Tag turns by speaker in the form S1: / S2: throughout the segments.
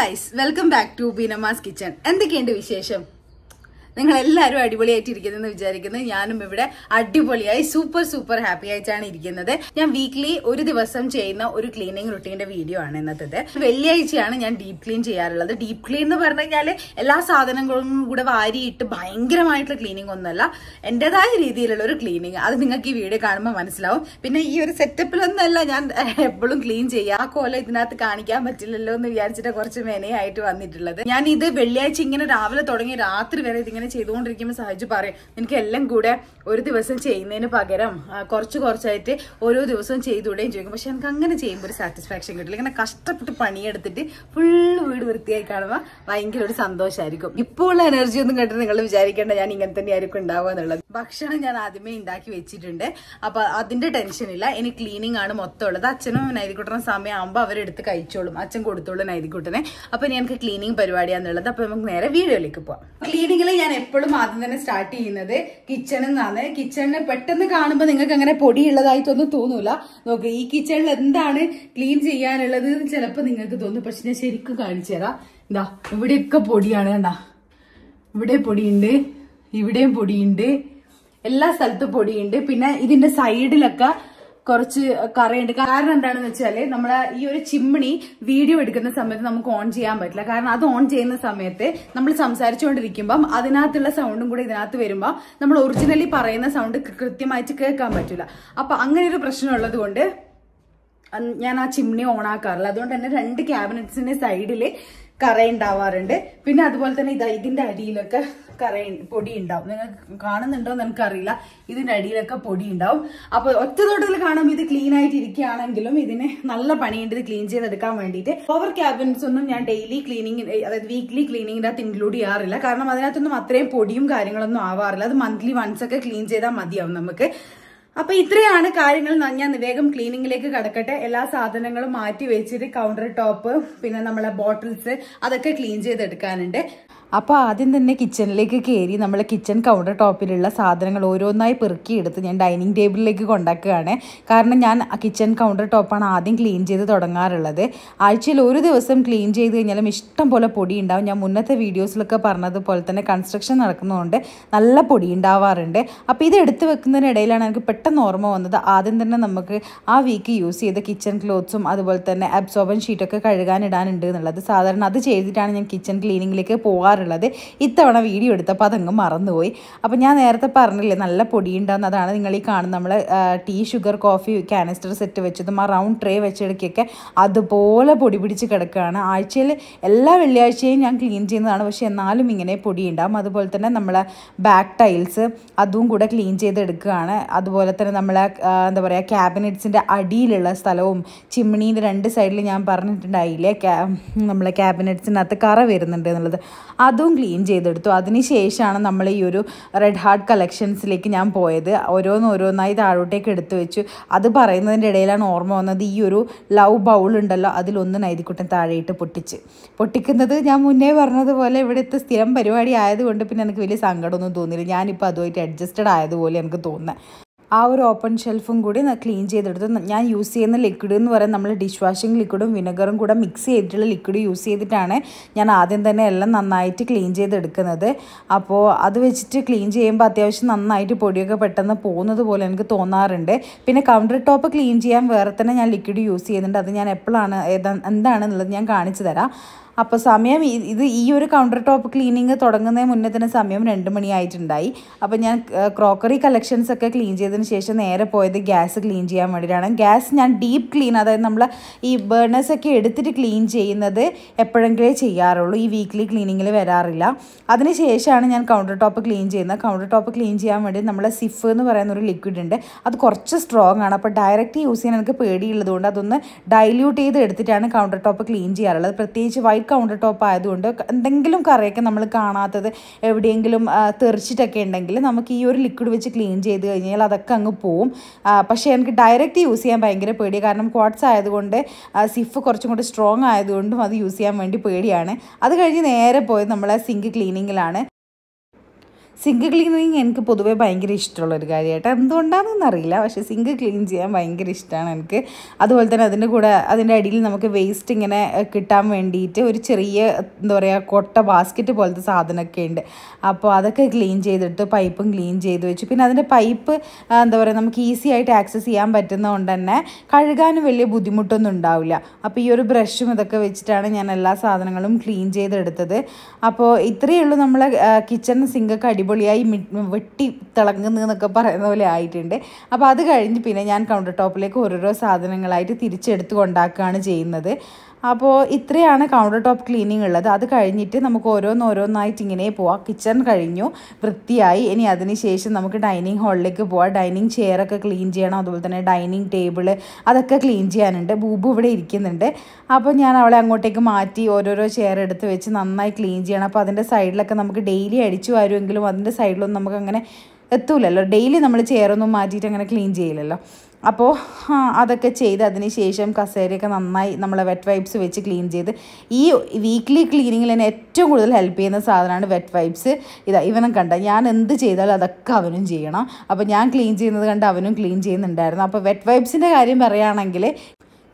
S1: guys welcome back to ബിനമാസ് kitchen എന്തൊക്കെയുണ്ട് വിശേഷം നിങ്ങൾ എല്ലാവരും അടിപൊളിയായിട്ട് ഇരിക്കുന്നതെന്ന് വിചാരിക്കുന്നത് ഞാനും ഇവിടെ അടിപൊളിയായി സൂപ്പർ സൂപ്പർ ഹാപ്പി ആയിട്ടാണ് ഇരിക്കുന്നത് ഞാൻ വീക്ക്ലി ഒരു ദിവസം ചെയ്യുന്ന ഒരു ക്ലീനിങ് റുട്ടീന്റെ വീഡിയോ ആണ് ഇന്നത്തേത് വെള്ളിയാഴ്ചയാണ് ഞാൻ ഡീപ് ക്ലീൻ ചെയ്യാറുള്ളത് ഡീപ് ക്ലീൻ എന്ന് പറഞ്ഞു കഴിഞ്ഞാൽ എല്ലാ സാധനങ്ങളും കൂടെ വാരിയിട്ട് ഭയങ്കരമായിട്ടുള്ള ക്ലീനിങ് ഒന്നുമല്ല എൻ്റെതായ രീതിയിലുള്ള ഒരു ക്ലീനിങ് അത് നിങ്ങൾക്ക് ഈ വീഡിയോ കാണുമ്പോൾ മനസ്സിലാവും പിന്നെ ഈ ഒരു സെറ്റപ്പിലൊന്നുമല്ല ഞാൻ എപ്പോഴും ക്ലീൻ ചെയ്യുക ആ കോല ഇതിനകത്ത് കാണിക്കാൻ പറ്റില്ലല്ലോ എന്ന് വിചാരിച്ചിട്ട് കുറച്ച് മെനയായിട്ട് വന്നിട്ടുള്ളത് ഞാൻ ഇത് വെള്ളിയാഴ്ച ഇങ്ങനെ രാവിലെ തുടങ്ങി രാത്രി വരെ ഇതിങ്ങനെ ഇങ്ങനെ ചെയ്തുകൊണ്ടിരിക്കുമ്പോൾ സഹായിച്ചു പറയും എനിക്ക് എല്ലാം കൂടെ ഒരു ദിവസം ചെയ്യുന്നതിന് പകരം കുറച്ച് കുറച്ചായിട്ട് ഓരോ ദിവസവും ചെയ്തുകൂടെയും ചോദിക്കും പക്ഷെ എനിക്ക് അങ്ങനെ ചെയ്യുമ്പോൾ ഒരു സാറ്റിസ്ഫാക്ഷൻ കിട്ടില്ല ഇങ്ങനെ കഷ്ടപ്പെട്ട് പണിയെടുത്തിട്ട് ഫുള്ള് വീട് വൃത്തിയായി കാണുമ്പോൾ ഭയങ്കര ഒരു സന്തോഷമായിരിക്കും ഇപ്പോൾ ഉള്ള എനർജി ഒന്നും കണ്ടിട്ട് നിങ്ങൾ വിചാരിക്കേണ്ട ഞാൻ ഇങ്ങനെ തന്നെ ആയിരിക്കും ഉണ്ടാവുക എന്നുള്ളത് ഭക്ഷണം ഞാൻ ആദ്യമേ ഉണ്ടാക്കി വെച്ചിട്ടുണ്ട് അപ്പോൾ ടെൻഷൻ ടെൻഷനില്ല എനിക്ക് ക്ലീനിങ് ആണ് മൊത്തം ഉള്ളത് അച്ഛനും നൈതിക്കുട്ടനും സമയമാകുമ്പോൾ അവരെടുത്ത് കഴിച്ചോളും അച്ഛൻ കൊടുത്തോളും നൈതിക്കുട്ടനെ അപ്പം ഇനി എനിക്ക് ക്ലീനിങ് പരിപാടിയാണെന്നുള്ളത് അപ്പം നമുക്ക് നേരെ വീഡിയോയിലേക്ക് പോവാം ക്ലീനിങ്ങിൽ ഞാൻ ഞാൻ എപ്പോഴും ആദ്യം തന്നെ സ്റ്റാർട്ട് ചെയ്യുന്നത് കിച്ചണിൽ നിന്നാണ് കിച്ചണിന് പെട്ടെന്ന് കാണുമ്പോൾ നിങ്ങൾക്ക് അങ്ങനെ പൊടിയുള്ളതായിട്ടൊന്നും തോന്നൂല നോക്ക് ഈ കിച്ചണിൽ എന്താണ് ക്ലീൻ ചെയ്യാനുള്ളത് ചിലപ്പോൾ നിങ്ങൾക്ക് തോന്നും പക്ഷെ ഞാൻ ശരിക്കും കാണിച്ചു തരാം എന്താ ഇവിടെയൊക്കെ പൊടിയാണ് എന്താ ഇവിടെ പൊടിയുണ്ട് ഇവിടെയും പൊടിയുണ്ട് എല്ലാ സ്ഥലത്തും പൊടിയുണ്ട് പിന്നെ ഇതിന്റെ സൈഡിലൊക്കെ കുറച്ച് കറിയുണ്ട് കാരണം എന്താണെന്ന് വെച്ചാല് നമ്മള് ഈ ഒരു ചിമ്മിണി വീഡിയോ എടുക്കുന്ന സമയത്ത് നമുക്ക് ഓൺ ചെയ്യാൻ പറ്റില്ല കാരണം അത് ഓൺ ചെയ്യുന്ന സമയത്ത് നമ്മൾ സംസാരിച്ചുകൊണ്ടിരിക്കുമ്പം അതിനകത്തുള്ള സൗണ്ടും കൂടി ഇതിനകത്ത് വരുമ്പോൾ നമ്മൾ ഒറിജിനലി പറയുന്ന സൗണ്ട് കൃത്യമായിട്ട് കേൾക്കാൻ പറ്റില്ല അപ്പൊ അങ്ങനെ ഒരു പ്രശ്നമുള്ളത് കൊണ്ട് ഞാൻ ആ ചിമ്മിണി ആക്കാറുള്ളത് അതുകൊണ്ട് തന്നെ രണ്ട് ക്യാബിനറ്റ്സിന്റെ സൈഡില് കറ ഉണ്ടാവാറുണ്ട് പിന്നെ അതുപോലെ തന്നെ ഇതാ ഇതിന്റെ അടിയിലൊക്കെ കറി പൊടി ഉണ്ടാവും നിങ്ങൾക്ക് കാണുന്നുണ്ടോ എന്ന് അറിയില്ല ഇതിന്റെ അടിയിലൊക്കെ പൊടി ഉണ്ടാവും അപ്പൊ ഒറ്റ തോട്ടത്തിൽ കാണുമ്പോൾ ഇത് ക്ലീൻ ആയിട്ട് ഇരിക്കുകയാണെങ്കിലും ഇതിന് നല്ല പണിയുണ്ട് ഇത് ക്ലീൻ ചെയ്തെടുക്കാൻ വേണ്ടിയിട്ട് പവർ ക്യാബിൻസ് ഒന്നും ഞാൻ ഡെയിലി ക്ലീനിങ് അതായത് വീക്ക്ലി ക്ലീനിങ്ങിൻ്റെ അകത്ത് ഇൻക്ലൂഡ് ചെയ്യാറില്ല കാരണം അതിനകത്തൊന്നും അത്രയും പൊടിയും കാര്യങ്ങളൊന്നും ആവാറില്ല അത് മന്ത്ലി വൺസ് ഒക്കെ ക്ലീൻ ചെയ്താൽ മതിയാവും നമുക്ക് അപ്പൊ ഇത്രയാണ് കാര്യങ്ങൾ ഞാൻ വേഗം ക്ലീനിങ്ങിലേക്ക് കടക്കട്ടെ എല്ലാ സാധനങ്ങളും മാറ്റി വെച്ചിട്ട് കൗണ്ടർ ടോപ്പ് പിന്നെ നമ്മളെ ബോട്ടിൽസ് അതൊക്കെ ക്ലീൻ ചെയ്തെടുക്കാനുണ്ട് അപ്പോൾ ആദ്യം തന്നെ കിച്ചണിലേക്ക് കയറി നമ്മൾ കിച്ചൺ കൗണ്ടർ ടോപ്പിലുള്ള സാധനങ്ങൾ ഓരോന്നായി പെറുക്കിയെടുത്ത് ഞാൻ ഡൈനിങ് ടേബിളിലേക്ക് കൊണ്ടാക്കുകയാണ് കാരണം ഞാൻ കിച്ചൺ കൗണ്ടർ ടോപ്പാണ് ആദ്യം ക്ലീൻ ചെയ്ത് തുടങ്ങാറുള്ളത് ആഴ്ചയിൽ ഒരു ദിവസം ക്ലീൻ ചെയ്ത് കഴിഞ്ഞാലും ഇഷ്ടം പോലെ പൊടി ഉണ്ടാവും ഞാൻ മുന്നത്തെ വീഡിയോസിലൊക്കെ പറഞ്ഞതുപോലെ തന്നെ കൺസ്ട്രക്ഷൻ നടക്കുന്നതുകൊണ്ട് നല്ല പൊടി ഉണ്ടാവാറുണ്ട് അപ്പോൾ ഇത് എടുത്ത് വെക്കുന്നതിനിടയിലാണ് എനിക്ക് പെട്ടെന്ന് ഓർമ്മ വന്നത് ആദ്യം തന്നെ നമുക്ക് ആ വീക്ക് യൂസ് ചെയ്ത കിച്ചൺ ക്ലോത്ത്സും അതുപോലെ തന്നെ അബ്സോർബൻ ഷീറ്റൊക്കെ കഴുകാനിടാനുണ്ട് എന്നുള്ളത് സാധാരണ അത് ചെയ്തിട്ടാണ് ഞാൻ കിച്ചൺ ക്ലീനിങ്ങിലേക്ക് പോകാറ് ചെയ്യാറുള്ളത് ഇത്തവണ വീഡിയോ എടുത്തപ്പോൾ അതങ്ങ് മറന്നുപോയി അപ്പോൾ ഞാൻ നേരത്തെ പറഞ്ഞില്ലേ നല്ല പൊടി ഉണ്ടാകുന്ന അതാണ് നിങ്ങൾ ഈ കാണുന്ന നമ്മൾ tea sugar coffee canister set വെച്ചതും ആ റൗണ്ട് ട്രേ വെച്ചിടയ്ക്കൊക്കെ അതുപോലെ പൊടി പിടിച്ച് കിടക്കുകയാണ് ആഴ്ചയിൽ എല്ലാ വെള്ളിയാഴ്ചയും ഞാൻ ക്ലീൻ ചെയ്യുന്നതാണ് പക്ഷേ എന്നാലും ഇങ്ങനെ പൊടി ഉണ്ടാകും അതുപോലെ തന്നെ നമ്മളെ ബാക്ക് ടൈൽസ് അതും കൂടെ ക്ലീൻ ചെയ്തെടുക്കുകയാണ് അതുപോലെ തന്നെ നമ്മളെ എന്താ പറയുക ക്യാബിനറ്റ്സിൻ്റെ അടിയിലുള്ള സ്ഥലവും ചിമ്മിണീൻ്റെ രണ്ട് സൈഡിൽ ഞാൻ പറഞ്ഞിട്ടുണ്ടായില്ലേ നമ്മളെ ക്യാബിനറ്റ്സിനകത്ത് കറ വരുന്നുണ്ട് എന്നുള്ളത് ആ അതും ക്ലീൻ ചെയ്തെടുത്തു അതിനുശേഷമാണ് നമ്മൾ ഈ ഒരു റെഡ് ഹാർട്ട് കളക്ഷൻസിലേക്ക് ഞാൻ പോയത് ഓരോന്നോരോന്നായി താഴോട്ടേക്ക് എടുത്തു വെച്ചു അത് പറയുന്നതിൻ്റെ ഇടയിലാണ് ഓർമ്മ വന്നത് ഈ ഒരു ലവ് ബൗൾ ഉണ്ടല്ലോ അതിലൊന്ന് നൈതിക്കുട്ടൻ താഴെയിട്ട് പൊട്ടിച്ച് പൊട്ടിക്കുന്നത് ഞാൻ മുന്നേ പറഞ്ഞതുപോലെ ഇവിടുത്തെ സ്ഥിരം പരിപാടി ആയതുകൊണ്ട് പിന്നെ എനിക്ക് വലിയ സങ്കടമൊന്നും തോന്നിയില്ല ഞാനിപ്പോൾ അതുമായിട്ട് അഡ്ജസ്റ്റഡ് ആയതുപോലെ എനിക്ക് തോന്നുന്നത് ആ ഒരു ഓപ്പൺ ഷെൽഫും കൂടി ക്ലീൻ ചെയ്തെടുത്തു ഞാൻ യൂസ് ചെയ്യുന്ന ലിക്വിഡ് എന്ന് പറയാൻ നമ്മൾ ഡിഷ് വാഷിംഗ് ലിക്വിഡും വിനെഗറും കൂടെ മിക്സ് ചെയ്തിട്ടുള്ള ലിക്വിഡ് യൂസ് ചെയ്തിട്ടാണ് ഞാൻ ആദ്യം തന്നെ എല്ലാം നന്നായിട്ട് ക്ലീൻ ചെയ്തെടുക്കുന്നത് അപ്പോൾ അത് വെച്ചിട്ട് ക്ലീൻ ചെയ്യുമ്പോൾ അത്യാവശ്യം നന്നായിട്ട് പൊടിയൊക്കെ പെട്ടെന്ന് പോകുന്നത് പോലെ എനിക്ക് തോന്നാറുണ്ട് പിന്നെ കൗണ്ടർ ടോപ്പ് ക്ലീൻ ചെയ്യാൻ വേറെ തന്നെ ഞാൻ ലിക്വിഡ് യൂസ് ചെയ്യുന്നുണ്ട് അത് ഞാൻ എപ്പോഴാണ് എന്താണ് എന്താണെന്നുള്ളത് ഞാൻ കാണിച്ചു തരാം അപ്പോൾ സമയം ഇത് ഈ ഒരു കൗണ്ടർ ടോപ്പ് ക്ലീനിങ് തുടങ്ങുന്നതിന് മുന്നേ തന്നെ സമയം രണ്ട് മണിയായിട്ടുണ്ടായി അപ്പോൾ ഞാൻ ക്രോക്കറി കളക്ഷൻസ് ഒക്കെ ക്ലീൻ ചെയ്തതിന് ശേഷം നേരെ പോയത് ഗ്യാസ് ക്ലീൻ ചെയ്യാൻ വേണ്ടിയിട്ടാണ് ഗ്യാസ് ഞാൻ ഡീപ്പ് ക്ലീൻ അതായത് നമ്മൾ ഈ ബേണേഴ്സ് ഒക്കെ എടുത്തിട്ട് ക്ലീൻ ചെയ്യുന്നത് എപ്പോഴെങ്കിലേ ചെയ്യാറുള്ളൂ ഈ വീക്ക്ലി ക്ലീനിങ്ങിൽ വരാറില്ല അതിന് ശേഷമാണ് ഞാൻ കൗണ്ടർ ടോപ്പ് ക്ലീൻ ചെയ്യുന്നത് കൗണ്ടർ ടോപ്പ് ക്ലീൻ ചെയ്യാൻ വേണ്ടി നമ്മളെ സിഫ് എന്ന് പറയുന്ന ഒരു ലിക്വിഡ് ഉണ്ട് അത് കുറച്ച് സ്ട്രോങ് ആണ് അപ്പോൾ ഡയറക്റ്റ് യൂസ് ചെയ്യാൻ എനിക്ക് പേടിയുള്ളതുകൊണ്ട് അതൊന്ന് ഡൈല്യൂട്ട് ചെയ്ത് എടുത്തിട്ടാണ് കൗണ്ടർ ടോപ്പ് ക്ലീൻ ചെയ്യാറുള്ളത് പ്രത്യേകിച്ച് വൈറ്റ് കൗണ്ടർ ടോപ്പ് ആയതുകൊണ്ട് എന്തെങ്കിലും കറിയൊക്കെ നമ്മൾ കാണാത്തത് എവിടെയെങ്കിലും തെറിച്ചിട്ടൊക്കെ ഉണ്ടെങ്കിൽ നമുക്ക് ഈ ഒരു ലിക്വിഡ് വെച്ച് ക്ലീൻ ചെയ്ത് കഴിഞ്ഞാൽ അതൊക്കെ അങ്ങ് പോവും പക്ഷേ എനിക്ക് ഡയറക്റ്റ് യൂസ് ചെയ്യാൻ ഭയങ്കര പേടിയാണ് കാരണം ക്വാട്സ് ആയതുകൊണ്ട് സിഫ് കുറച്ചും കൂടി സ്ട്രോങ് ആയതുകൊണ്ടും അത് യൂസ് ചെയ്യാൻ വേണ്ടി പേടിയാണ് അത് കഴിഞ്ഞ് നേരെ പോയത് നമ്മളെ സിങ്ക് ക്ലീനിങ്ങിലാണ് സിങ്ക് ക്ലീനിങ് എനിക്ക് പൊതുവേ ഭയങ്കര ഇഷ്ടമുള്ളൊരു കാര്യമായിട്ട് എന്തുകൊണ്ടാണെന്ന് അറിയില്ല പക്ഷേ സിങ്ക് ക്ലീൻ ചെയ്യാൻ ഭയങ്കര ഇഷ്ടമാണ് എനിക്ക് അതുപോലെ തന്നെ അതിൻ്റെ കൂടെ അതിൻ്റെ അടിയിൽ നമുക്ക് വേസ്റ്റ് ഇങ്ങനെ കിട്ടാൻ വേണ്ടിയിട്ട് ഒരു ചെറിയ എന്താ പറയുക കൊട്ട ബാസ്ക്കറ്റ് പോലത്തെ സാധനമൊക്കെ ഉണ്ട് അപ്പോൾ അതൊക്കെ ക്ലീൻ ചെയ്തിട്ട് പൈപ്പും ക്ലീൻ ചെയ്ത് വെച്ചു പിന്നെ അതിൻ്റെ പൈപ്പ് എന്താ പറയുക നമുക്ക് ഈസി ആയിട്ട് ആക്സസ് ചെയ്യാൻ പറ്റുന്നതുകൊണ്ട് തന്നെ കഴുകാനും വലിയ ബുദ്ധിമുട്ടൊന്നും ഉണ്ടാവില്ല അപ്പോൾ ഈ ഒരു ബ്രഷും ഇതൊക്കെ വെച്ചിട്ടാണ് ഞാൻ എല്ലാ സാധനങ്ങളും ക്ലീൻ ചെയ്തെടുത്തത് അപ്പോൾ ഇത്രയേ ഉള്ളൂ നമ്മളെ കിച്ചൺ സിങ്കൊക്കെ അടിപൊളി അടിപൊളിയായി വെട്ടി എന്നൊക്കെ പറയുന്ന പോലെ ആയിട്ടുണ്ട് അപ്പോൾ അത് കഴിഞ്ഞ് പിന്നെ ഞാൻ കൗണ്ടർ ടോപ്പിലേക്ക് ഓരോരോ സാധനങ്ങളായിട്ട് തിരിച്ചെടുത്ത് കൊണ്ടാക്കുകയാണ് ചെയ്യുന്നത് അപ്പോൾ ഇത്രയാണ് കൗണ്ടർ ടോപ്പ് ക്ലീനിങ് ഉള്ളത് അത് കഴിഞ്ഞിട്ട് നമുക്ക് ഓരോന്നോരോന്നായിട്ട് ഇങ്ങനെ പോവാം കിച്ചൺ കഴിഞ്ഞു വൃത്തിയായി ഇനി അതിനുശേഷം നമുക്ക് ഡൈനിങ് ഹാളിലേക്ക് പോവാം ഡൈനിങ് ചെയറൊക്കെ ക്ലീൻ ചെയ്യണം അതുപോലെ തന്നെ ഡൈനിങ് ടേബിൾ അതൊക്കെ ക്ലീൻ ചെയ്യാനുണ്ട് ബൂബു ഇവിടെ ഇരിക്കുന്നുണ്ട് അപ്പോൾ ഞാൻ അവളെ അങ്ങോട്ടേക്ക് മാറ്റി ഓരോരോ ചെയർ എടുത്ത് വെച്ച് നന്നായി ക്ലീൻ ചെയ്യണം അപ്പോൾ അതിൻ്റെ സൈഡിലൊക്കെ നമുക്ക് ഡെയിലി അടിച്ചു വരുമെങ്കിലും അതിൻ്റെ സൈഡിലൊന്നും നമുക്ക് അങ്ങനെ എത്തൂലല്ലോ ഡെയിലി നമ്മൾ ചെയറൊന്നും മാറ്റിയിട്ട് അങ്ങനെ ക്ലീൻ ചെയ്യില്ലല്ലോ അപ്പോൾ അതൊക്കെ ചെയ്ത് അതിന് ശേഷം കസേരയൊക്കെ നന്നായി നമ്മളെ വെറ്റ് വൈപ്സ് വെച്ച് ക്ലീൻ ചെയ്ത് ഈ വീക്ക്ലി ക്ലീനിങ്ങിൽ എന്നെ ഏറ്റവും കൂടുതൽ ഹെൽപ്പ് ചെയ്യുന്ന സാധനമാണ് വെറ്റ് വൈപ്സ് ഇതാ ഇവനും കണ്ട ഞാൻ എന്ത് ചെയ്താലും അതൊക്കെ അവനും ചെയ്യണം അപ്പോൾ ഞാൻ ക്ലീൻ ചെയ്യുന്നത് കണ്ട് അവനും ക്ലീൻ ചെയ്യുന്നുണ്ടായിരുന്നു അപ്പോൾ വെറ്റ് വൈപ്സിൻ്റെ കാര്യം പറയുകയാണെങ്കിൽ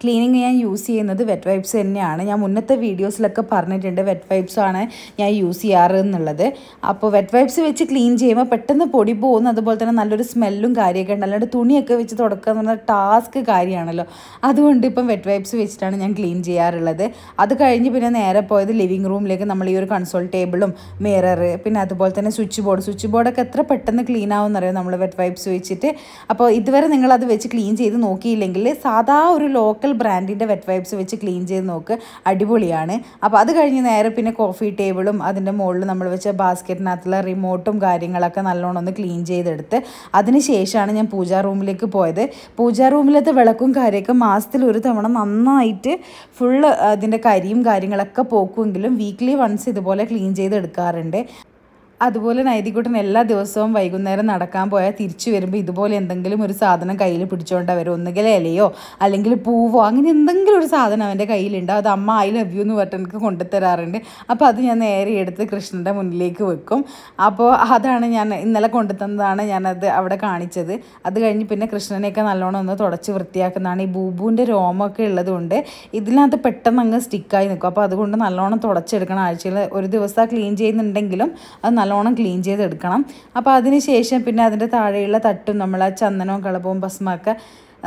S1: ക്ലീനിങ് ഞാൻ യൂസ് ചെയ്യുന്നത് വെറ്റ് വൈപ്സ് തന്നെയാണ് ഞാൻ മുന്നത്തെ വീഡിയോസിലൊക്കെ പറഞ്ഞിട്ടുണ്ട് വെറ്റ് വൈപ്സ് ആണ് ഞാൻ യൂസ് ചെയ്യാറ് എന്നുള്ളത് അപ്പോൾ വെറ്റ് വൈപ്സ് വെച്ച് ക്ലീൻ ചെയ്യുമ്പോൾ പെട്ടെന്ന് പൊടി പോകുന്നു അതുപോലെ തന്നെ നല്ലൊരു സ്മെല്ലും കാര്യമൊക്കെ ഉണ്ട് അല്ലാണ്ട് തുണിയൊക്കെ വെച്ച് തുടക്കുക എന്ന് പറഞ്ഞാൽ ടാസ്ക് കാര്യമാണല്ലോ അതുകൊണ്ട് ഇപ്പം വെറ്റ് വൈപ്സ് വെച്ചിട്ടാണ് ഞാൻ ക്ലീൻ ചെയ്യാറുള്ളത് അത് കഴിഞ്ഞ് പിന്നെ നേരെ പോയത് ലിവിങ് റൂമിലേക്ക് നമ്മൾ ഈ ഒരു കൺസോൾ ടേബിളും മിറർ പിന്നെ അതുപോലെ തന്നെ സ്വിച്ച് ബോർഡ് സ്വിച്ച് ബോർഡൊക്കെ എത്ര പെട്ടെന്ന് ക്ലീൻ ആവുമെന്നറിയാം നമ്മൾ വെറ്റ് വൈപ്സ് വെച്ചിട്ട് അപ്പോൾ ഇതുവരെ നിങ്ങളത് വെച്ച് ക്ലീൻ ചെയ്ത് നോക്കിയില്ലെങ്കിൽ സാധാ ഒരു ലോക്കൽ ബ്രാൻഡിൻ്റെ വെറ്റ് വൈപ്സ് വെച്ച് ക്ലീൻ ചെയ്ത് നോക്ക് അടിപൊളിയാണ് അപ്പോൾ അത് കഴിഞ്ഞ് നേരെ പിന്നെ കോഫി ടേബിളും അതിൻ്റെ മുകളിൽ നമ്മൾ വെച്ച ബാസ്ക്കറ്റിനകത്തുള്ള റിമോട്ടും കാര്യങ്ങളൊക്കെ നല്ലോണം ഒന്ന് ക്ലീൻ ചെയ്തെടുത്ത് അതിന് ശേഷമാണ് ഞാൻ പൂജാ റൂമിലേക്ക് പോയത് പൂജാ റൂമിലത്തെ വിളക്കും കാര്യമൊക്കെ മാസത്തിൽ ഒരു തവണ നന്നായിട്ട് ഫുള്ള് അതിൻ്റെ കരിയും കാര്യങ്ങളൊക്കെ പോക്കുമെങ്കിലും വീക്ക്ലി വൺസ് ഇതുപോലെ ക്ലീൻ ചെയ്തെടുക്കാറുണ്ട് അതുപോലെ നൈതികൂട്ടൻ എല്ലാ ദിവസവും വൈകുന്നേരം നടക്കാൻ പോയാൽ തിരിച്ചു വരുമ്പോൾ ഇതുപോലെ എന്തെങ്കിലും ഒരു സാധനം കയ്യിൽ പിടിച്ചുകൊണ്ട് വരും ഒന്നുകിൽ ഇലയോ അല്ലെങ്കിൽ പൂവോ അങ്ങനെ എന്തെങ്കിലും ഒരു സാധനം അവൻ്റെ കയ്യിലുണ്ടാവും അത് അമ്മ ഐ ലവ് യു എന്ന് പറഞ്ഞിട്ട് എനിക്ക് കൊണ്ടുത്തരാറുണ്ട് അപ്പോൾ അത് ഞാൻ നേരെ എടുത്ത് കൃഷ്ണൻ്റെ മുന്നിലേക്ക് വെക്കും അപ്പോൾ അതാണ് ഞാൻ ഇന്നലെ കൊണ്ടുത്തന്നതാണ് ഞാനത് അവിടെ കാണിച്ചത് അത് കഴിഞ്ഞ് പിന്നെ കൃഷ്ണനെയൊക്കെ നല്ലോണം ഒന്ന് തുടച്ച് വൃത്തിയാക്കുന്നതാണ് ഈ ബൂബുവിൻ്റെ രോമമൊക്കെ ഉള്ളതുകൊണ്ട് ഇതിനകത്ത് പെട്ടെന്ന് അങ്ങ് സ്റ്റിക്കായി നിൽക്കും അപ്പോൾ അതുകൊണ്ട് നല്ലോണം തുടച്ചെടുക്കണം ആഴ്ചയിൽ ഒരു ദിവസം ക്ലീൻ ചെയ്യുന്നുണ്ടെങ്കിലും അത് നല്ലോണം ക്ലീൻ ചെയ്തെടുക്കണം അപ്പോൾ അതിന് ശേഷം പിന്നെ അതിൻ്റെ താഴെയുള്ള തട്ടും നമ്മൾ ആ ചന്ദനവും കളപ്പവും ഭസ്മൊക്കെ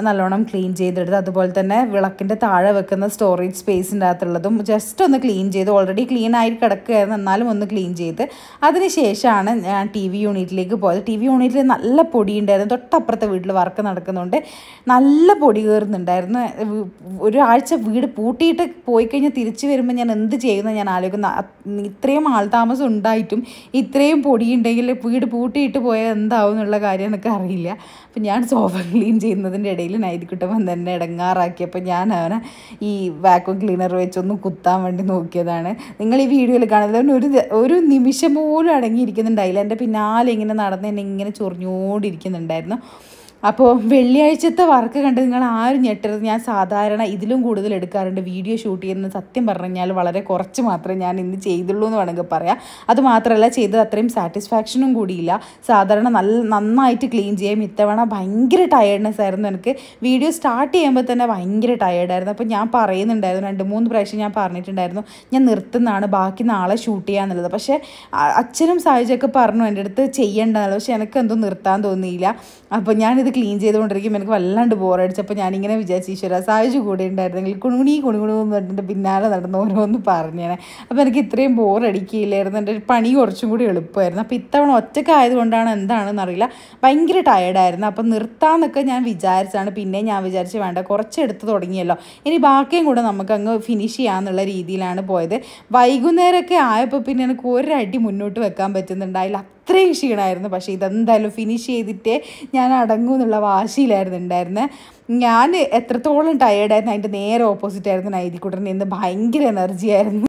S1: നല്ലോണം ക്ലീൻ ചെയ്തെടുത്ത് അതുപോലെ തന്നെ വിളക്കിൻ്റെ താഴെ വെക്കുന്ന സ്റ്റോറേജ് സ്പേസിൻ്റെ അകത്തുള്ളതും ജസ്റ്റ് ഒന്ന് ക്ലീൻ ചെയ്ത് ഓൾറെഡി ക്ലീൻ ആയി കിടക്കുകയായിരുന്നു എന്നാലും ഒന്ന് ക്ലീൻ ചെയ്ത് അതിനുശേഷമാണ് ഞാൻ ടി വി യൂണിറ്റിലേക്ക് പോയത് ടി വി യൂണിറ്റിൽ നല്ല പൊടി ഉണ്ടായിരുന്നു തൊട്ടപ്പുറത്തെ വീട്ടിൽ വർക്ക് നടക്കുന്നുണ്ട് നല്ല പൊടി കയറുന്നുണ്ടായിരുന്നു ഒരാഴ്ച വീട് പൂട്ടിയിട്ട് പോയി കഴിഞ്ഞാൽ തിരിച്ചു വരുമ്പോൾ ഞാൻ എന്ത് ചെയ്യുന്ന ഞാൻ ആലോചിക്കുന്ന ഇത്രയും ആൾ താമസം ഉണ്ടായിട്ടും ഇത്രയും പൊടി ഉണ്ടെങ്കിൽ വീട് പൂട്ടിയിട്ട് പോയാൽ എന്താവും എന്നുള്ള കാര്യം എനിക്ക് അറിയില്ല അപ്പം ഞാൻ സോഫ ക്ലീൻ ചെയ്യുന്നതിൻ്റെ ഇടയിൽ ഇടയിൽ കിട്ടുമ്പോൾ തന്നെ ഇടങ്ങാറാക്കിയപ്പോൾ ഞാൻ അവനെ ഈ വാക്വം ക്ലീനർ വെച്ചൊന്ന് കുത്താൻ വേണ്ടി നോക്കിയതാണ് നിങ്ങൾ ഈ വീഡിയോയിൽ കാണുന്നത് ഒരു ഒരു നിമിഷം പോലും അടങ്ങിയിരിക്കുന്നുണ്ടായില്ല എൻ്റെ പിന്നാലെ ഇങ്ങനെ നടന്ന് എന്നെ ഇങ്ങനെ ചൊറിഞ്ഞോണ്ടിരിക്കുന്നുണ്ടായിരുന്നു അപ്പോൾ വെള്ളിയാഴ്ചത്തെ വർക്ക് കണ്ട് നിങ്ങൾ ആരും ഞെട്ടരുത് ഞാൻ സാധാരണ ഇതിലും കൂടുതൽ എടുക്കാറുണ്ട് വീഡിയോ ഷൂട്ട് ചെയ്യുന്ന സത്യം പറഞ്ഞു വളരെ കുറച്ച് മാത്രമേ ഞാൻ ഇന്ന് ചെയ്തുള്ളൂ എന്ന് വേണമെങ്കിൽ പറയാം അതുമാത്രമല്ല ചെയ്തത് അത്രയും സാറ്റിസ്ഫാക്ഷനും കൂടിയില്ല സാധാരണ നല്ല നന്നായിട്ട് ക്ലീൻ ചെയ്യാം ഇത്തവണ ഭയങ്കര ടയേർഡ്നെസ് ആയിരുന്നു എനിക്ക് വീഡിയോ സ്റ്റാർട്ട് ചെയ്യുമ്പോൾ തന്നെ ഭയങ്കര ടയേർഡായിരുന്നു അപ്പോൾ ഞാൻ പറയുന്നുണ്ടായിരുന്നു രണ്ട് മൂന്ന് പ്രാവശ്യം ഞാൻ പറഞ്ഞിട്ടുണ്ടായിരുന്നു ഞാൻ നിർത്തുന്നതാണ് ബാക്കി നാളെ ഷൂട്ട് എന്നുള്ളത് പക്ഷേ അച്ഛനും സാഹചര്യമൊക്കെ പറഞ്ഞു എൻ്റെ അടുത്ത് ചെയ്യേണ്ടതാണ് പക്ഷേ എനിക്ക് നിർത്താൻ തോന്നിയില്ല അപ്പോൾ ഞാനിത് ഇത് ക്ലീൻ ചെയ്തുകൊണ്ടിരിക്കും എനിക്ക് വല്ലാണ്ട് ബോറടിച്ചപ്പോൾ ഞാനിങ്ങനെ വിചാരിച്ചു ഈശ്വര സായിജ് കൂടെ ഉണ്ടായിരുന്നെങ്കിൽ കുണുങ്ങി കുണുങ്ങണു എന്ന് പറഞ്ഞിട്ട് പിന്നാലെ നടന്ന് ഓരോന്ന് പറഞ്ഞേനെ അപ്പോൾ എനിക്ക് ഇത്രയും ബോറടിക്കില്ലായിരുന്നു എൻ്റെ പണി കുറച്ചും കൂടി എളുപ്പമായിരുന്നു അപ്പോൾ ഇത്തവണ ഒറ്റക്കായതുകൊണ്ടാണ് എന്താണെന്ന് അറിയില്ല ഭയങ്കര ടയർഡായിരുന്നു അപ്പം നിർത്താമെന്നൊക്കെ ഞാൻ വിചാരിച്ചാണ് പിന്നെ ഞാൻ വിചാരിച്ച് വേണ്ട കുറച്ച് എടുത്ത് തുടങ്ങിയല്ലോ ഇനി ബാക്കിയും കൂടെ നമുക്ക് അങ്ങ് ഫിനിഷ് ചെയ്യാമെന്നുള്ള രീതിയിലാണ് പോയത് വൈകുന്നേരമൊക്കെ ആയപ്പോൾ പിന്നെ എനിക്ക് ഒരടി മുന്നോട്ട് വെക്കാൻ പറ്റുന്നുണ്ടായില്ല അത്രയും ക്ഷീണമായിരുന്നു പക്ഷേ ഇതെന്തായാലും ഫിനിഷ് ചെയ്തിട്ട് ഞാൻ അടങ്ങൂ എന്നുള്ള വാശിയിലായിരുന്നു ഉണ്ടായിരുന്നത് ഞാൻ എത്രത്തോളം ടയേർഡായിരുന്നു അതിൻ്റെ നേരെ ഓപ്പോസിറ്റ് ആയിരുന്നു നൈതിക്കുട്ടൻ എന്ന് ഭയങ്കര എനർജി ആയിരുന്നു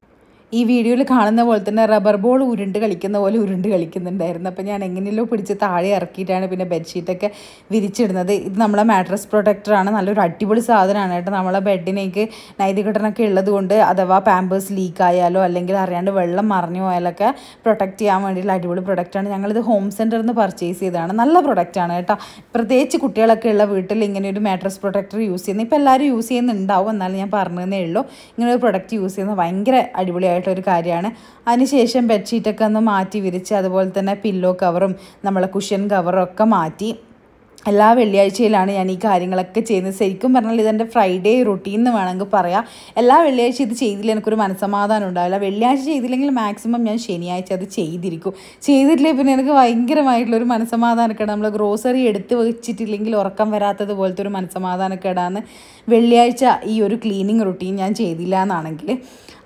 S1: ഈ വീഡിയോയിൽ കാണുന്ന പോലെ തന്നെ റബ്ബർ ബോൾ ഉരുണ്ട് കളിക്കുന്ന പോലെ ഉരുണ്ട് കളിക്കുന്നുണ്ടായിരുന്നു അപ്പോൾ ഞാൻ എങ്ങനെയല്ലോ പിടിച്ച് താഴെ ഇറക്കിയിട്ടാണ് പിന്നെ ബെഡ്ഷീറ്റൊക്കെ വിരിച്ചിടുന്നത് ഇത് നമ്മളെ മാട്രസ് പ്രൊട്ടക്ടറാണ് നല്ലൊരു അടിപൊളി സാധനമാണ് കേട്ടോ നമ്മളെ ബെഡിനേക്ക് നൈതി കിട്ടണൊക്കെ ഉള്ളതുകൊണ്ട് അഥവാ പാമ്പേഴ്സ് ലീക്ക് ആയാലോ അല്ലെങ്കിൽ അറിയാണ്ട് വെള്ളം മറിഞ്ഞു പോയാലൊക്കെ പ്രൊട്ടക്റ്റ് ചെയ്യാൻ വേണ്ടിയിട്ടുള്ള അടിപൊളി പ്രൊഡക്റ്റാണ് ഞങ്ങളിത് ഹോം സെൻറ്ററിൽ നിന്ന് പർച്ചേസ് ചെയ്തതാണ് നല്ല പ്രൊഡക്റ്റാണ് കേട്ടോ പ്രത്യേകിച്ച് കുട്ടികളൊക്കെ ഉള്ള വീട്ടിൽ ഇങ്ങനെ ഒരു മാട്രസ് പ്രൊട്ടക്ടർ യൂസ് ചെയ്യുന്നത് ഇപ്പോൾ എല്ലാവരും യൂസ് ചെയ്യുന്നുണ്ടാവും എന്നാലും ഞാൻ പറഞ്ഞതേ ഉള്ളൂ ഇങ്ങനെ ഒരു പ്രൊഡക്റ്റ് യൂസ് ചെയ്യുന്നത് ഭയങ്കര അടിപൊളിയായിട്ട് ഒരു കാര്യമാണ് അതിനുശേഷം ബെഡ്ഷീറ്റൊക്കെ ഒന്ന് മാറ്റി വിരിച്ച് അതുപോലെ തന്നെ പില്ലോ കവറും നമ്മളെ കുഷ്യൻ കവറും ഒക്കെ മാറ്റി എല്ലാ വെള്ളിയാഴ്ചയിലാണ് ഞാൻ ഈ കാര്യങ്ങളൊക്കെ ചെയ്യുന്നത് ശരിക്കും പറഞ്ഞാൽ ഇതെൻ്റെ ഫ്രൈഡേ റുട്ടീൻ എന്ന് വേണമെങ്കിൽ പറയാം എല്ലാ വെള്ളിയാഴ്ച ഇത് ചെയ്തില്ല എനിക്കൊരു മനസ്സമാധാനം ഉണ്ടാവില്ല വെള്ളിയാഴ്ച ചെയ്തില്ലെങ്കിൽ മാക്സിമം ഞാൻ ശനിയാഴ്ച അത് ചെയ്തിരിക്കും ചെയ്തിട്ടില്ലേ പിന്നെ എനിക്ക് ഭയങ്കരമായിട്ടുള്ളൊരു മനസ്സമാധാനക്കേടാണ് നമ്മൾ ഗ്രോസറി എടുത്ത് വെച്ചിട്ടില്ലെങ്കിൽ ഉറക്കം വരാത്തത് പോലത്തെ ഒരു മനസ്സമാധാനക്കേടാണ് വെള്ളിയാഴ്ച ഈ ഒരു ക്ലീനിങ് റുട്ടീൻ ഞാൻ ചെയ്തില്ല എന്നാണെങ്കിൽ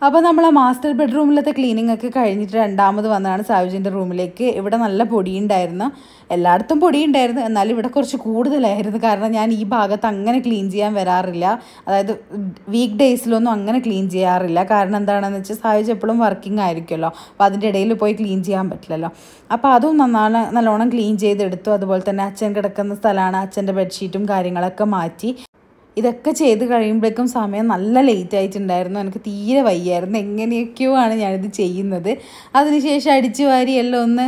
S1: അപ്പോൾ നമ്മൾ ആ മാസ്റ്റർ ബെഡ്റൂമിലത്തെ ക്ലീനിങ് ഒക്കെ കഴിഞ്ഞിട്ട് രണ്ടാമത് വന്നതാണ് സാവിജിൻ്റെ റൂമിലേക്ക് ഇവിടെ നല്ല പൊടിയുണ്ടായിരുന്നു എല്ലായിടത്തും പൊടിയുണ്ടായിരുന്നു എന്നാലും ഇവിടെ കുറച്ച് കൂടുതലായിരുന്നു കാരണം ഞാൻ ഈ ഭാഗത്ത് അങ്ങനെ ക്ലീൻ ചെയ്യാൻ വരാറില്ല അതായത് വീക്ക് ഡേയ്സിലൊന്നും അങ്ങനെ ക്ലീൻ ചെയ്യാറില്ല കാരണം എന്താണെന്ന് വെച്ചാൽ സാവിജ് എപ്പോഴും വർക്കിംഗ് ആയിരിക്കുമല്ലോ അപ്പോൾ അതിൻ്റെ ഇടയിൽ പോയി ക്ലീൻ ചെയ്യാൻ പറ്റില്ലല്ലോ അപ്പോൾ അതും നന്നാണ് നല്ലോണം ക്ലീൻ ചെയ്തെടുത്തു അതുപോലെ തന്നെ അച്ഛൻ കിടക്കുന്ന സ്ഥലമാണ് അച്ഛൻ്റെ ബെഡ്ഷീറ്റും കാര്യങ്ങളൊക്കെ മാറ്റി ഇതൊക്കെ ചെയ്ത് കഴിയുമ്പോഴേക്കും സമയം നല്ല ലേറ്റ് ആയിട്ടുണ്ടായിരുന്നു എനിക്ക് തീരെ വയ്യായിരുന്നു എങ്ങനെയൊക്കെയോ ആണ് ഞാനിത് ചെയ്യുന്നത് അതിനുശേഷം അടിച്ചു വാരി എല്ലാം ഒന്ന്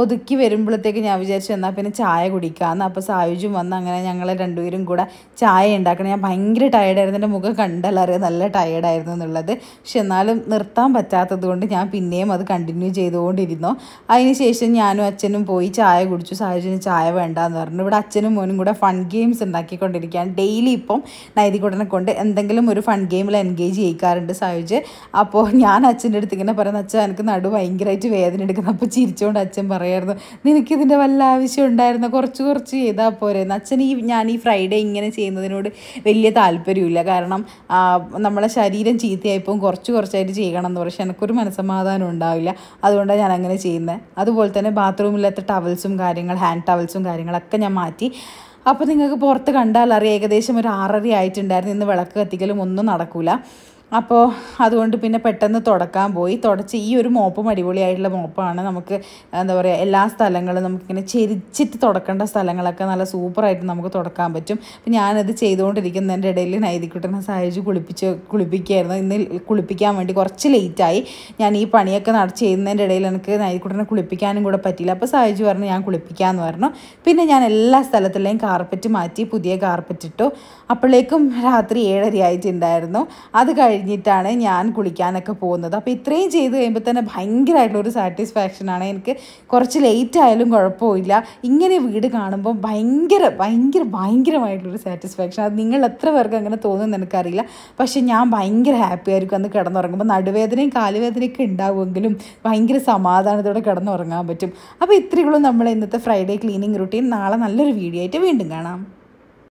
S1: ഒതുക്കി വരുമ്പോഴത്തേക്ക് ഞാൻ വിചാരിച്ചു എന്നാൽ പിന്നെ ചായ കുടിക്കാമെന്ന് അപ്പോൾ സായുജും വന്ന് അങ്ങനെ ഞങ്ങൾ രണ്ടുപേരും കൂടെ ചായ ഉണ്ടാക്കണം ഞാൻ ഭയങ്കര ടയർഡായിരുന്നു എൻ്റെ മുഖം കണ്ടല്ലറിയാം നല്ല ടയർഡായിരുന്നു എന്നുള്ളത് പക്ഷെ എന്നാലും നിർത്താൻ പറ്റാത്തത് കൊണ്ട് ഞാൻ പിന്നെയും അത് കണ്ടിന്യൂ ചെയ്തുകൊണ്ടിരുന്നു അതിനുശേഷം ഞാനും അച്ഛനും പോയി ചായ കുടിച്ചു സായുജിന് ചായ വേണ്ട എന്ന് പറഞ്ഞു ഇവിടെ അച്ഛനും മോനും കൂടെ ഫൺ ഗെയിംസ് ഉണ്ടാക്കിക്കൊണ്ടിരിക്കുകയാണ് ഡെയിലി ഇപ്പം നൈതികുടനെ കൊണ്ട് എന്തെങ്കിലും ഒരു ഫൺ ഗെയിമിൽ എൻഗേജ് ചെയ്യിക്കാറുണ്ട് സായുജ് അപ്പോൾ ഞാൻ അച്ഛൻ്റെ അടുത്ത് ഇങ്ങനെ പറയുന്ന അച്ഛൻ എനിക്ക് നടു ഭയങ്കരമായിട്ട് വേദന എടുക്കുന്നത് അപ്പോൾ ചിരിച്ചുകൊണ്ട് അച്ഛൻ അച്ഛൻ പറയായിരുന്നു നിനക്കിതിൻ്റെ വല്ല ആവശ്യം ഉണ്ടായിരുന്ന കുറച്ച് കുറച്ച് ചെയ്താൽ പോരെ അച്ഛൻ ഈ ഞാൻ ഈ ഫ്രൈഡേ ഇങ്ങനെ ചെയ്യുന്നതിനോട് വലിയ താല്പര്യമില്ല കാരണം നമ്മളെ ശരീരം ചീത്തയായിപ്പോൾ കുറച്ച് കുറച്ചായിട്ട് ചെയ്യണം എന്ന് പക്ഷേ എനിക്കൊരു മനസ്സമാധാനം ഉണ്ടാവില്ല അതുകൊണ്ടാണ് ഞാൻ അങ്ങനെ ചെയ്യുന്നത് അതുപോലെ തന്നെ ബാത്റൂമില്ലാത്ത ടവൽസും കാര്യങ്ങൾ ഹാൻഡ് ടവൽസും കാര്യങ്ങളൊക്കെ ഞാൻ മാറ്റി അപ്പോൾ നിങ്ങൾക്ക് പുറത്ത് കണ്ടാൽ അറിയാം ഏകദേശം ഒരു ആറര ആയിട്ടുണ്ടായിരുന്നു ഇന്ന് വിളക്ക് കത്തിക്കലും ഒന്നും നടക്കില്ല അപ്പോൾ അതുകൊണ്ട് പിന്നെ പെട്ടെന്ന് തുടക്കാൻ പോയി തുടച്ച് ഈ ഒരു മോപ്പും അടിപൊളിയായിട്ടുള്ള മോപ്പാണ് നമുക്ക് എന്താ പറയുക എല്ലാ സ്ഥലങ്ങളും നമുക്കിങ്ങനെ ചെരിച്ചിട്ട് തുടക്കേണ്ട സ്ഥലങ്ങളൊക്കെ നല്ല സൂപ്പറായിട്ട് നമുക്ക് തുടക്കാൻ പറ്റും അപ്പം ഞാനത് ചെയ്തുകൊണ്ടിരിക്കുന്നതിൻ്റെ ഇടയിൽ നൈതിക്കുട്ടനെ സഹായിച്ച് കുളിപ്പിച്ച് കുളിപ്പിക്കുകയായിരുന്നു ഇന്ന് കുളിപ്പിക്കാൻ വേണ്ടി കുറച്ച് ലേറ്റായി ഞാൻ ഈ പണിയൊക്കെ നട ചെയ്യുന്നതിൻ്റെ ഇടയിൽ എനിക്ക് നൈതിക്കുട്ടനെ കുളിപ്പിക്കാനും കൂടെ പറ്റിയില്ല അപ്പോൾ സഹായിച്ച് പറഞ്ഞു ഞാൻ കുളിപ്പിക്കാമെന്ന് പറഞ്ഞു പിന്നെ ഞാൻ എല്ലാ സ്ഥലത്തിലെയും കാർപ്പറ്റ് മാറ്റി പുതിയ കാർപ്പറ്റ് ഇട്ടു അപ്പോഴേക്കും രാത്രി ഏഴരയായിട്ടുണ്ടായിരുന്നു അത് കഴിഞ്ഞ് കഴിഞ്ഞിട്ടാണ് ഞാൻ കുളിക്കാനൊക്കെ പോകുന്നത് അപ്പോൾ ഇത്രയും ചെയ്ത് കഴിയുമ്പോൾ തന്നെ ഭയങ്കരമായിട്ടുള്ളൊരു സാറ്റിസ്ഫാക്ഷനാണ് എനിക്ക് കുറച്ച് ലേറ്റ് ആയാലും കുഴപ്പമില്ല ഇങ്ങനെ വീട് കാണുമ്പോൾ ഭയങ്കര ഭയങ്കര ഭയങ്കരമായിട്ടുള്ളൊരു സാറ്റിസ്ഫാക്ഷൻ അത് നിങ്ങൾ എത്ര പേർക്ക് അങ്ങനെ തോന്നുന്നു എനിക്കറിയില്ല പക്ഷേ ഞാൻ ഭയങ്കര ഹാപ്പി ആയിരിക്കും അന്ന് കിടന്നുറങ്ങുമ്പോൾ നടുവേദനയും കാലുവേദനയൊക്കെ ഉണ്ടാവുമെങ്കിലും ഭയങ്കര സമാധാനത്തോടെ കിടന്നുറങ്ങാൻ പറ്റും അപ്പോൾ ഇത്രയുള്ളൂ നമ്മൾ ഇന്നത്തെ ഫ്രൈഡേ ക്ലീനിങ് റുട്ടീൻ നാളെ നല്ലൊരു വീഡിയോ ആയിട്ട് വീണ്ടും കാണാം